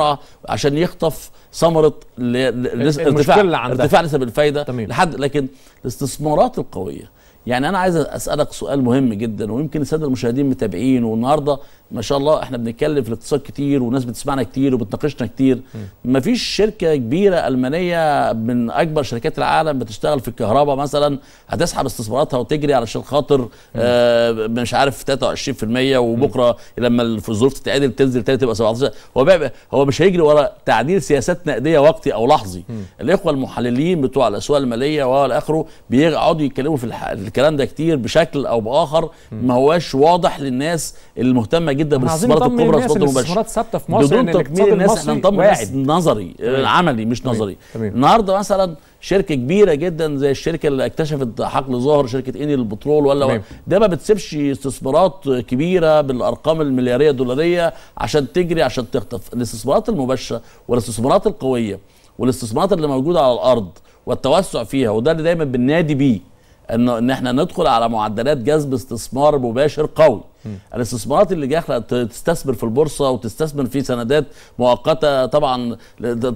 بسرعه عشان يخطف ثمره ارتفاع ارتفاع نسب الفايده تمام. لحد لكن الاستثمارات القويه يعني انا عايز اسالك سؤال مهم جدا ويمكن الساده المشاهدين متابعين والنهارده ما شاء الله احنا بنتكلم في الاقتصاد كتير وناس بتسمعنا كتير وبتناقشنا كتير ما فيش شركه كبيره المانيه من اكبر شركات العالم بتشتغل في الكهرباء مثلا هتسحب استثماراتها وتجري علشان خاطر آه مش عارف 23% وبكره لما الظروف تتعدل تنزل تاني تبقى 17 هو هو مش هيجري ورا تعديل سياسات نقديه وقتي او لحظي الاخوه المحللين بتوع الاسواق الماليه والى اخره بيقعدوا يتكلموا في الكلام ده كتير بشكل او باخر ما هواش واضح للناس المهتمه جدا بالاستثمارات الكبرى والاستثمارات المباشره ثابته في مصر بدون يعني الناس احنا نطمن الناس آه، نظري عملي مش نظري النهارده مثلا شركه كبيره جدا زي الشركه اللي اكتشفت حقل ظهر شركه اني للبترول ولا ده ما بتسيبش استثمارات كبيره بالارقام الملياريه الدولاريه عشان تجري عشان تخطف الاستثمارات المباشره والاستثمارات القويه والاستثمارات اللي موجوده على الارض والتوسع فيها وده اللي دايما بننادي بيه ان ان احنا ندخل على معدلات جذب استثمار مباشر قوي الاستثمارات اللي جايه تستثمر في البورصه وتستثمر في سندات مؤقته طبعا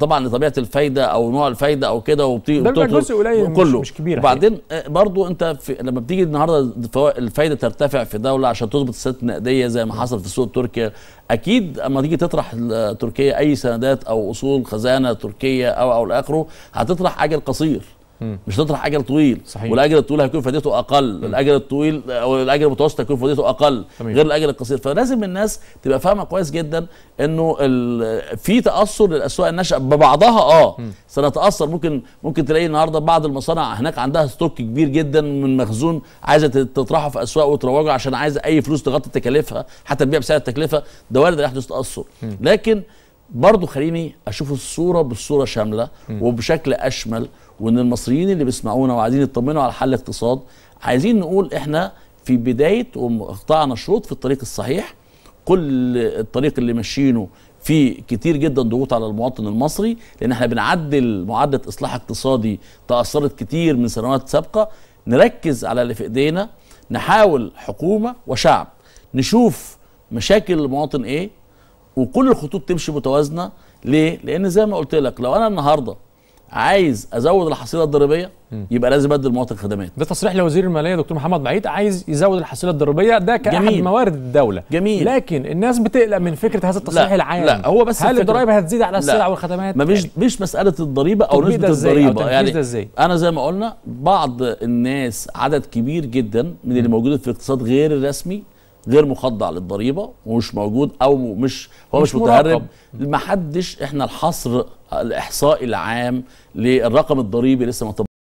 طبعا لطبيعه الفايده او نوع الفايده او كده وبتدخل جزء قليل كله مش, مش كبير وبعدين آه، برضو انت في لما بتيجي النهارده الفايده ترتفع في دوله عشان تظبط السندات النقديه زي ما حصل في السوق التركي اكيد اما تيجي تطرح تركيا اي سندات او اصول خزانه تركيه او او لاخره هتطرح اجل قصير مش هتطرح اجل طويل صحيح. والاجل الطويل هيكون فائدته اقل م. الاجل الطويل او الاجل المتوسط هيكون فائدته اقل تمام. غير الاجل القصير فلازم الناس تبقى فاهمه كويس جدا انه في تاثر للاسواق الناشئه ببعضها اه م. سنتاثر ممكن ممكن تلاقي النهارده بعض المصانع هناك عندها ستوك كبير جدا من مخزون عايزه تطرحه في اسواق وتروجه عشان عايزه اي فلوس تغطي تكاليفها حتى تبيع بسعر التكلفه ده وارد يحدث تاثر م. لكن برضه خليني اشوف الصوره بالصوره شامله وبشكل اشمل وان المصريين اللي بيسمعونا وعايزين يطمنوا على حل اقتصاد عايزين نقول احنا في بدايه وقطعنا شروط في الطريق الصحيح كل الطريق اللي ماشيينه في كتير جدا ضغوط على المواطن المصري لان احنا بنعدل معدل اصلاح اقتصادي تاثرت كتير من سنوات سابقه نركز على اللي في ايدينا نحاول حكومه وشعب نشوف مشاكل المواطن ايه وكل الخطوط تمشي متوازنه ليه؟ لان زي ما قلت لك لو انا النهارده عايز ازود الحصيله الضريبيه يبقى لازم ادي المواطن خدمات ده تصريح لوزير الماليه دكتور محمد بعيد عايز يزود الحصيله الضريبيه ده كاحد جميل. موارد الدوله جميل لكن الناس بتقلق من فكره هذا التصريح لا. العام لا هو بس هل الضرايب هتزيد على السلع والخدمات مش يعني. مش مساله الضريبه او نسبه الضريبه يعني ازاي؟ انا زي ما قلنا بعض الناس عدد كبير جدا من اللي موجودين في الاقتصاد غير الرسمي غير مخضع للضريبه ومش موجود او مش هو مش, مش متهرب ما حدش احنا الحصر الاحصائي العام للرقم الضريبي لسه ما